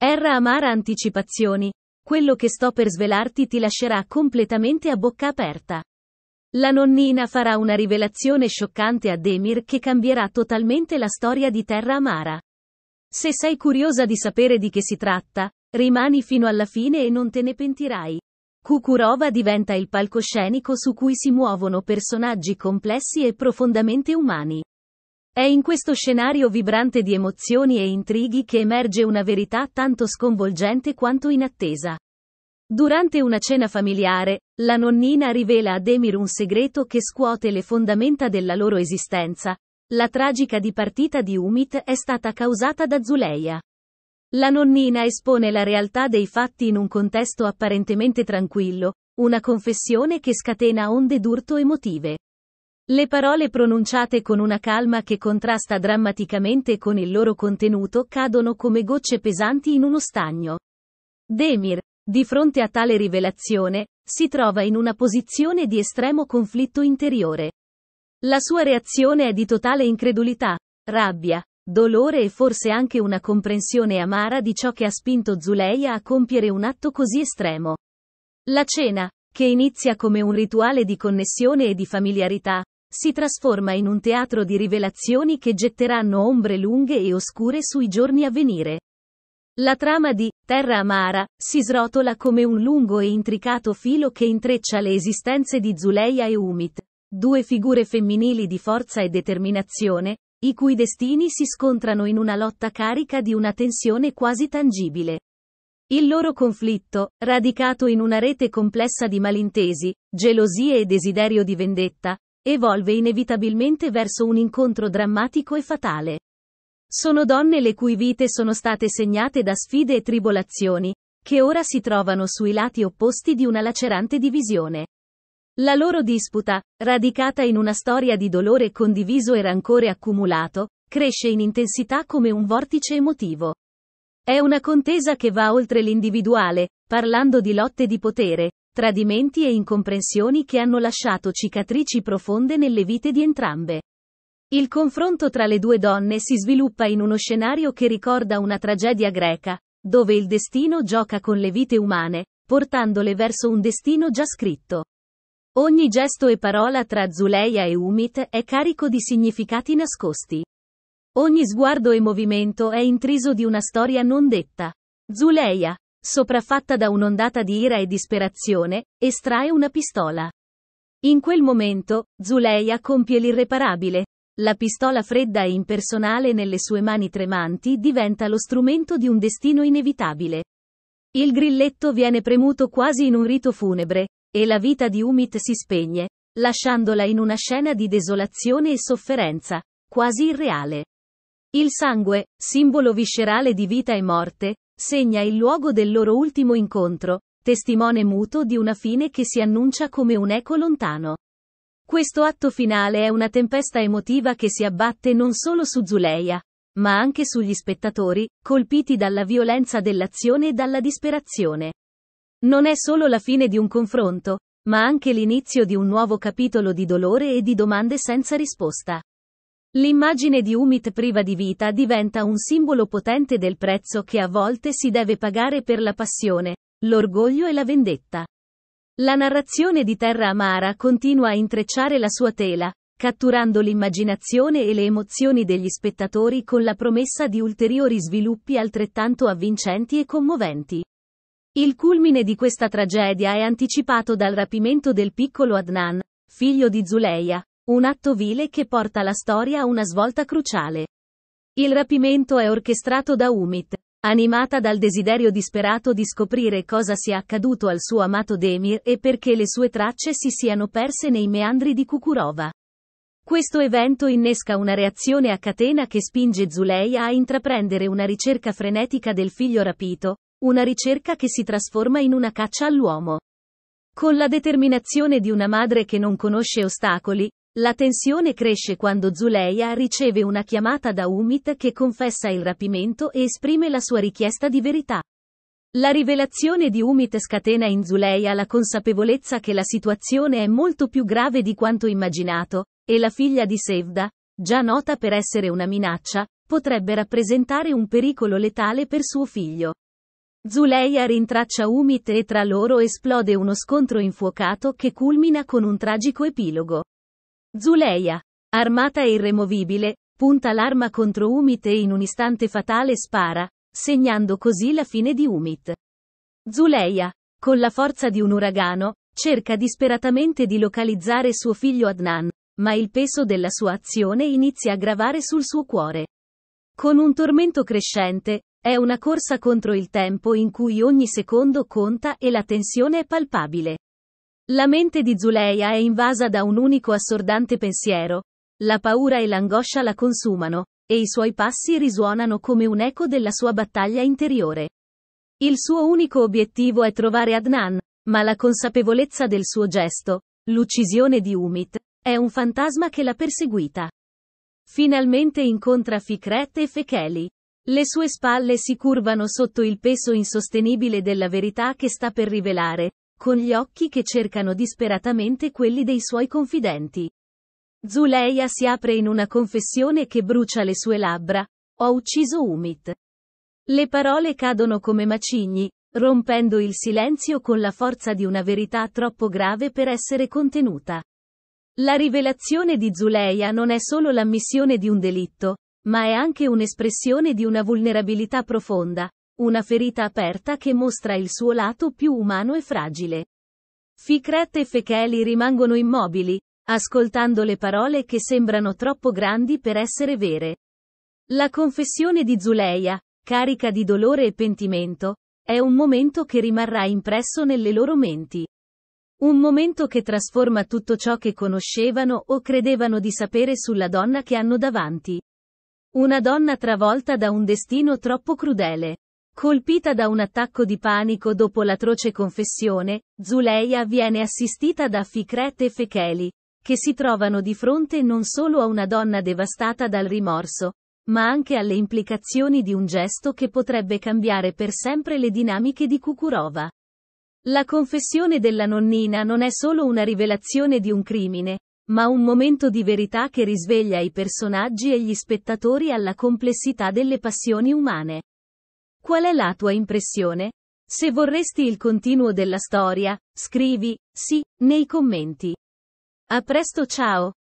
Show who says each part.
Speaker 1: Erra amara anticipazioni. Quello che sto per svelarti ti lascerà completamente a bocca aperta. La nonnina farà una rivelazione scioccante a Demir che cambierà totalmente la storia di Terra Amara. Se sei curiosa di sapere di che si tratta, rimani fino alla fine e non te ne pentirai. Kukurova diventa il palcoscenico su cui si muovono personaggi complessi e profondamente umani. È in questo scenario vibrante di emozioni e intrighi che emerge una verità tanto sconvolgente quanto inattesa. Durante una cena familiare, la nonnina rivela a Demir un segreto che scuote le fondamenta della loro esistenza. La tragica dipartita di Umit è stata causata da Zuleia. La nonnina espone la realtà dei fatti in un contesto apparentemente tranquillo, una confessione che scatena onde d'urto emotive. Le parole pronunciate con una calma che contrasta drammaticamente con il loro contenuto cadono come gocce pesanti in uno stagno. Demir, di fronte a tale rivelazione, si trova in una posizione di estremo conflitto interiore. La sua reazione è di totale incredulità, rabbia, dolore e forse anche una comprensione amara di ciò che ha spinto Zuleia a compiere un atto così estremo. La cena, che inizia come un rituale di connessione e di familiarità, si trasforma in un teatro di rivelazioni che getteranno ombre lunghe e oscure sui giorni a venire. La trama di Terra Amara si srotola come un lungo e intricato filo che intreccia le esistenze di Zuleia e Umit, due figure femminili di forza e determinazione, i cui destini si scontrano in una lotta carica di una tensione quasi tangibile. Il loro conflitto, radicato in una rete complessa di malintesi, gelosie e desiderio di vendetta, evolve inevitabilmente verso un incontro drammatico e fatale. Sono donne le cui vite sono state segnate da sfide e tribolazioni, che ora si trovano sui lati opposti di una lacerante divisione. La loro disputa, radicata in una storia di dolore condiviso e rancore accumulato, cresce in intensità come un vortice emotivo. È una contesa che va oltre l'individuale, parlando di lotte di potere, tradimenti e incomprensioni che hanno lasciato cicatrici profonde nelle vite di entrambe. Il confronto tra le due donne si sviluppa in uno scenario che ricorda una tragedia greca, dove il destino gioca con le vite umane, portandole verso un destino già scritto. Ogni gesto e parola tra Zuleia e Umit è carico di significati nascosti. Ogni sguardo e movimento è intriso di una storia non detta. Zuleia, Sopraffatta da un'ondata di ira e disperazione, estrae una pistola. In quel momento, Zuleia compie l'irreparabile. La pistola fredda e impersonale nelle sue mani tremanti diventa lo strumento di un destino inevitabile. Il grilletto viene premuto quasi in un rito funebre, e la vita di Umit si spegne, lasciandola in una scena di desolazione e sofferenza, quasi irreale. Il sangue, simbolo viscerale di vita e morte, segna il luogo del loro ultimo incontro, testimone muto di una fine che si annuncia come un eco lontano. Questo atto finale è una tempesta emotiva che si abbatte non solo su Zuleia, ma anche sugli spettatori, colpiti dalla violenza dell'azione e dalla disperazione. Non è solo la fine di un confronto, ma anche l'inizio di un nuovo capitolo di dolore e di domande senza risposta. L'immagine di Umit priva di vita diventa un simbolo potente del prezzo che a volte si deve pagare per la passione, l'orgoglio e la vendetta. La narrazione di Terra Amara continua a intrecciare la sua tela, catturando l'immaginazione e le emozioni degli spettatori con la promessa di ulteriori sviluppi altrettanto avvincenti e commoventi. Il culmine di questa tragedia è anticipato dal rapimento del piccolo Adnan, figlio di Zuleia, un atto vile che porta la storia a una svolta cruciale. Il rapimento è orchestrato da Umit, animata dal desiderio disperato di scoprire cosa sia accaduto al suo amato Demir e perché le sue tracce si siano perse nei meandri di Kukurova. Questo evento innesca una reazione a catena che spinge Zuleia a intraprendere una ricerca frenetica del figlio rapito, una ricerca che si trasforma in una caccia all'uomo. Con la determinazione di una madre che non conosce ostacoli, la tensione cresce quando Zuleia riceve una chiamata da Umit che confessa il rapimento e esprime la sua richiesta di verità. La rivelazione di Umit scatena in Zuleia la consapevolezza che la situazione è molto più grave di quanto immaginato, e la figlia di Sevda, già nota per essere una minaccia, potrebbe rappresentare un pericolo letale per suo figlio. Zuleia rintraccia Umit e tra loro esplode uno scontro infuocato che culmina con un tragico epilogo. Zuleia, armata e irremovibile, punta l'arma contro Umit e in un istante fatale spara, segnando così la fine di Umit. Zuleia, con la forza di un uragano, cerca disperatamente di localizzare suo figlio Adnan, ma il peso della sua azione inizia a gravare sul suo cuore. Con un tormento crescente, è una corsa contro il tempo in cui ogni secondo conta e la tensione è palpabile. La mente di Zuleia è invasa da un unico assordante pensiero. La paura e l'angoscia la consumano, e i suoi passi risuonano come un eco della sua battaglia interiore. Il suo unico obiettivo è trovare Adnan, ma la consapevolezza del suo gesto, l'uccisione di Umit, è un fantasma che l'ha perseguita. Finalmente incontra Fikret e Fekeli. Le sue spalle si curvano sotto il peso insostenibile della verità che sta per rivelare, con gli occhi che cercano disperatamente quelli dei suoi confidenti. Zuleia si apre in una confessione che brucia le sue labbra. Ho ucciso Umit. Le parole cadono come macigni, rompendo il silenzio con la forza di una verità troppo grave per essere contenuta. La rivelazione di Zuleia non è solo l'ammissione di un delitto, ma è anche un'espressione di una vulnerabilità profonda, una ferita aperta che mostra il suo lato più umano e fragile. Fikret e Fekeli rimangono immobili, ascoltando le parole che sembrano troppo grandi per essere vere. La confessione di Zuleia, carica di dolore e pentimento, è un momento che rimarrà impresso nelle loro menti. Un momento che trasforma tutto ciò che conoscevano o credevano di sapere sulla donna che hanno davanti. Una donna travolta da un destino troppo crudele. Colpita da un attacco di panico dopo l'atroce confessione, Zuleia viene assistita da Fikret e Fekeli, che si trovano di fronte non solo a una donna devastata dal rimorso, ma anche alle implicazioni di un gesto che potrebbe cambiare per sempre le dinamiche di Kukurova. La confessione della nonnina non è solo una rivelazione di un crimine, ma un momento di verità che risveglia i personaggi e gli spettatori alla complessità delle passioni umane. Qual è la tua impressione? Se vorresti il continuo della storia, scrivi, sì, nei commenti. A presto ciao!